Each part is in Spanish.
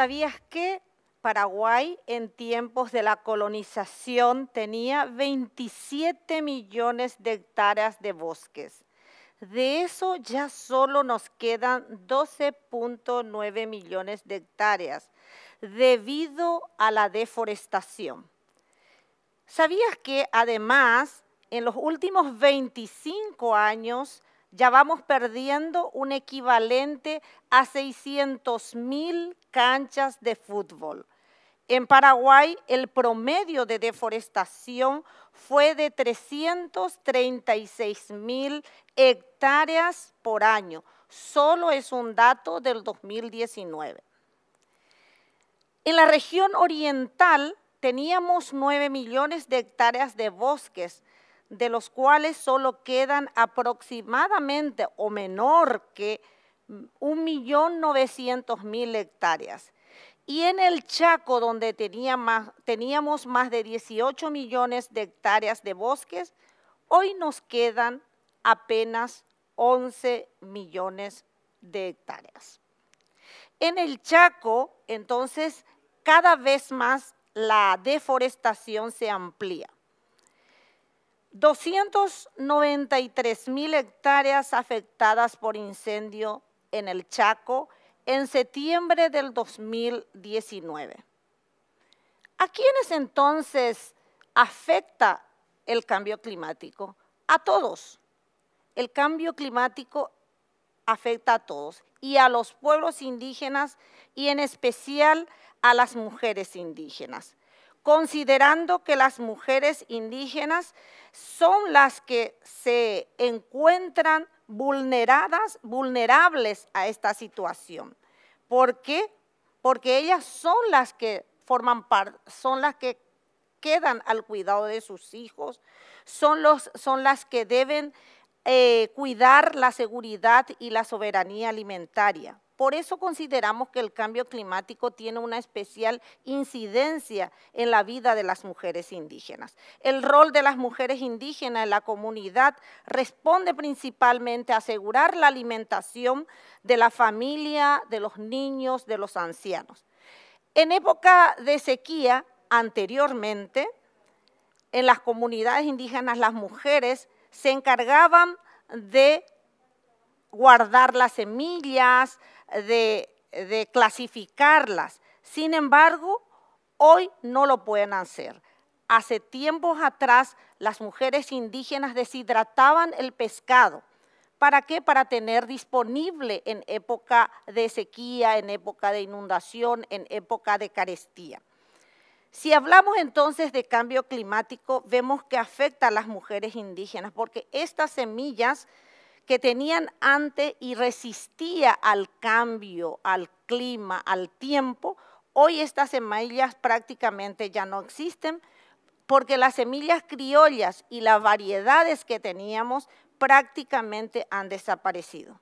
¿Sabías que Paraguay en tiempos de la colonización tenía 27 millones de hectáreas de bosques? De eso ya solo nos quedan 12.9 millones de hectáreas debido a la deforestación. ¿Sabías que además en los últimos 25 años ya vamos perdiendo un equivalente a 600 mil canchas de fútbol. En Paraguay, el promedio de deforestación fue de 336 mil hectáreas por año. Solo es un dato del 2019. En la región oriental teníamos 9 millones de hectáreas de bosques, de los cuales solo quedan aproximadamente o menor que 1.900.000 hectáreas. Y en el Chaco, donde teníamos más de 18 millones de hectáreas de bosques, hoy nos quedan apenas 11 millones de hectáreas. En el Chaco, entonces, cada vez más la deforestación se amplía. 293 mil hectáreas afectadas por incendio en el Chaco en septiembre del 2019. ¿A quiénes entonces afecta el cambio climático? A todos. El cambio climático afecta a todos y a los pueblos indígenas y en especial a las mujeres indígenas considerando que las mujeres indígenas son las que se encuentran vulneradas, vulnerables a esta situación. ¿Por qué? Porque ellas son las que forman parte, son las que quedan al cuidado de sus hijos, son, las que deben eh, cuidar la seguridad y la soberanía alimentaria. Por eso consideramos que el cambio climático tiene una especial incidencia en la vida de las mujeres indígenas. El rol de las mujeres indígenas en la comunidad responde principalmente a asegurar la alimentación de la familia, de los niños, de los ancianos. En época de sequía, anteriormente, en las comunidades indígenas las mujeres se encargaban de guardar las semillas, de, clasificarlas. Sin embargo, hoy no lo pueden hacer. Hace tiempos atrás las mujeres indígenas deshidrataban el pescado. ¿Para qué? Para tener disponible en época de sequía, en época de inundación, en época de carestía. Si hablamos entonces de cambio climático, vemos que afecta a las mujeres indígenas porque estas semillas que tenían antes y resistía al cambio, al clima, al tiempo, hoy estas semillas prácticamente ya no existen porque las semillas criollas y las variedades que teníamos prácticamente han desaparecido.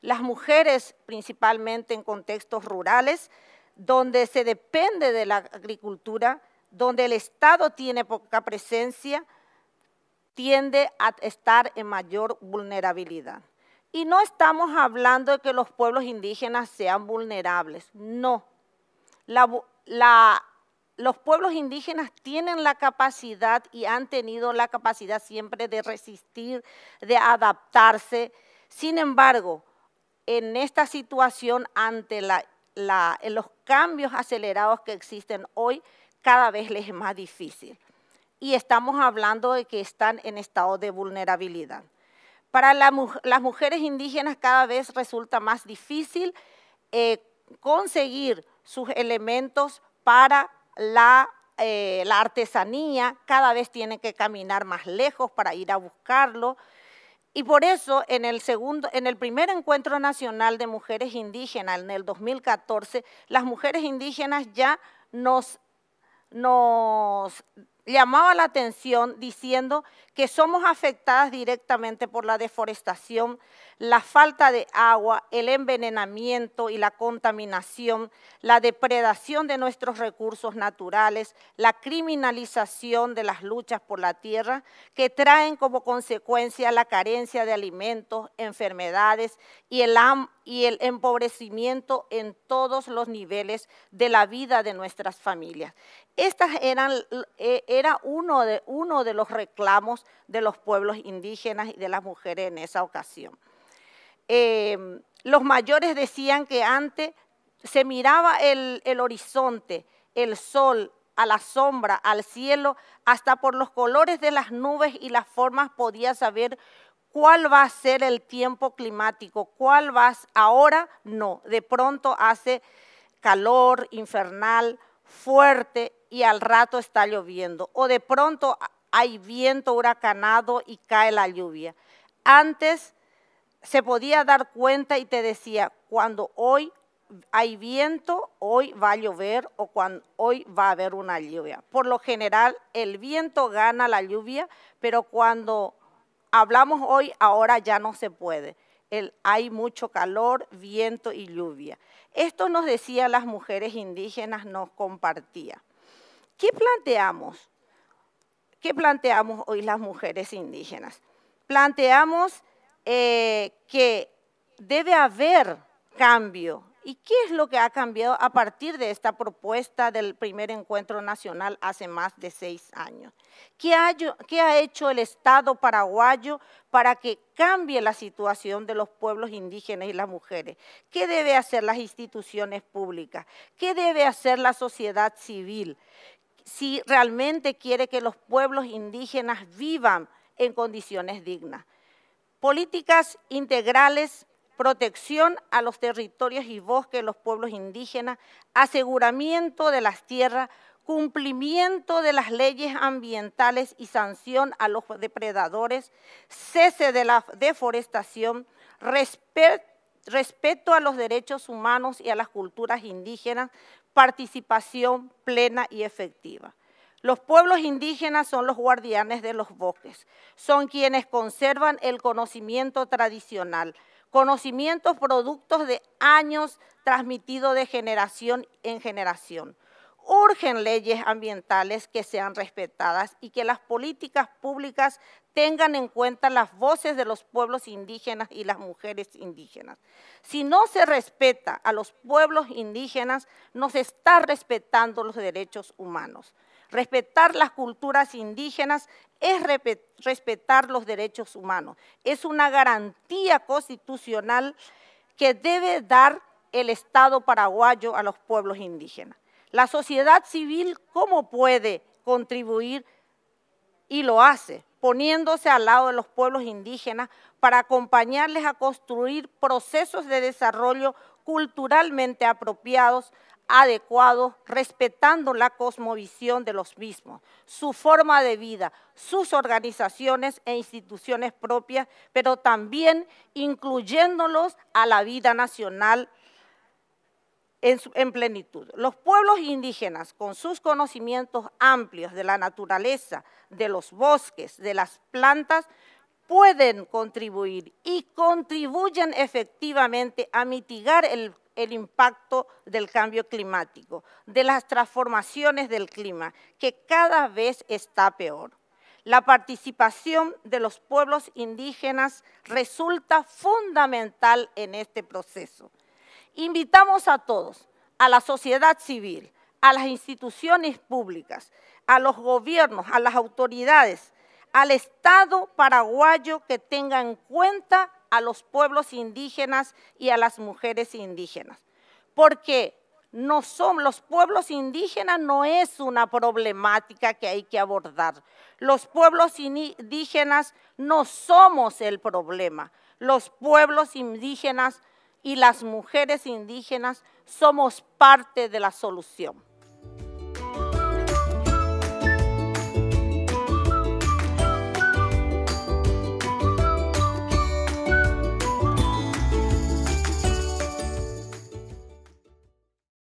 Las mujeres, principalmente en contextos rurales, donde se depende de la agricultura, donde el Estado tiene poca presencia, tiende a estar en mayor vulnerabilidad. Y no estamos hablando de que los pueblos indígenas sean vulnerables, no. los pueblos indígenas tienen la capacidad y han tenido la capacidad siempre de resistir, de adaptarse. Sin embargo, en esta situación, ante los cambios acelerados que existen hoy, cada vez les es más difícil y estamos hablando de que están en estado de vulnerabilidad. Para las mujeres indígenas cada vez resulta más difícil eh, conseguir sus elementos para eh, la, artesanía, cada vez tienen que caminar más lejos para ir a buscarlo. Y por eso en el, segundo, en el primer encuentro nacional de mujeres indígenas, en el 2014, las mujeres indígenas ya nos, nos llamaba la atención diciendo que somos afectadas directamente por la deforestación, la falta de agua, el envenenamiento y la contaminación, la depredación de nuestros recursos naturales, la criminalización de las luchas por la tierra, que traen como consecuencia la carencia de alimentos, enfermedades y el, y el empobrecimiento en todos los niveles de la vida de nuestras familias. Estas eran, eh, era uno de, uno de los reclamos de los pueblos indígenas y de las mujeres en esa ocasión. Eh, los mayores decían que antes se miraba el, horizonte, el sol, a la sombra, al cielo, hasta por los colores de las nubes y las formas podía saber cuál va a ser el tiempo climático, cuál va a, ahora no, de pronto hace calor infernal, fuerte y al rato está lloviendo, o de pronto hay viento huracanado y cae la lluvia. Antes se podía dar cuenta y te decía, cuando hoy hay viento, hoy va a llover o cuando hoy va a haber una lluvia. Por lo general, el viento gana la lluvia, pero cuando hablamos hoy, ahora ya no se puede. hay mucho calor, viento y lluvia. Esto nos decía las mujeres indígenas, nos compartía. ¿Qué planteamos? ¿Qué planteamos hoy las mujeres indígenas? Planteamos eh, que debe haber cambio. ¿Y qué es lo que ha cambiado a partir de esta propuesta del primer encuentro nacional hace más de seis años? ¿Qué ha, qué ha hecho el Estado paraguayo para que cambie la situación de los pueblos indígenas y las mujeres? ¿Qué debe hacer las instituciones públicas? ¿Qué debe hacer la sociedad civil? si realmente quiere que los pueblos indígenas vivan en condiciones dignas. Políticas integrales, protección a los territorios y bosques de los pueblos indígenas, aseguramiento de las tierras, cumplimiento de las leyes ambientales y sanción a los depredadores, cese de la deforestación, respeto a los derechos humanos y a las culturas indígenas, participación plena y efectiva. Los pueblos indígenas son los guardianes de los bosques, son quienes conservan el conocimiento tradicional, conocimientos productos de años transmitidos de generación en generación urgen leyes ambientales que sean respetadas y que las políticas públicas tengan en cuenta las voces de los pueblos indígenas y las mujeres indígenas. Si no se respeta a los pueblos indígenas, no se está respetando los derechos humanos. Respetar las culturas indígenas es respetar los derechos humanos. Es una garantía constitucional que debe dar el Estado paraguayo a los pueblos indígenas. La sociedad civil, ¿cómo puede contribuir? Y lo hace, poniéndose al lado de los pueblos indígenas para acompañarles a construir procesos de desarrollo culturalmente apropiados, adecuados, respetando la cosmovisión de los mismos, su forma de vida, sus organizaciones e instituciones propias, pero también incluyéndolos a la vida nacional en, plenitud. Los pueblos indígenas, con sus conocimientos amplios de la naturaleza, de los bosques, de las plantas, pueden contribuir y contribuyen efectivamente a mitigar el impacto del cambio climático, de las transformaciones del clima, que cada vez está peor. La participación de los pueblos indígenas resulta fundamental en este proceso. Invitamos a todos, a la sociedad civil, a las instituciones públicas, a los gobiernos, a las autoridades, al Estado paraguayo que tenga en cuenta a los pueblos indígenas y a las mujeres indígenas. Porque no son, los pueblos indígenas no es una problemática que hay que abordar. Los pueblos indígenas no somos el problema. Los pueblos indígenas y las mujeres indígenas somos parte de la solución.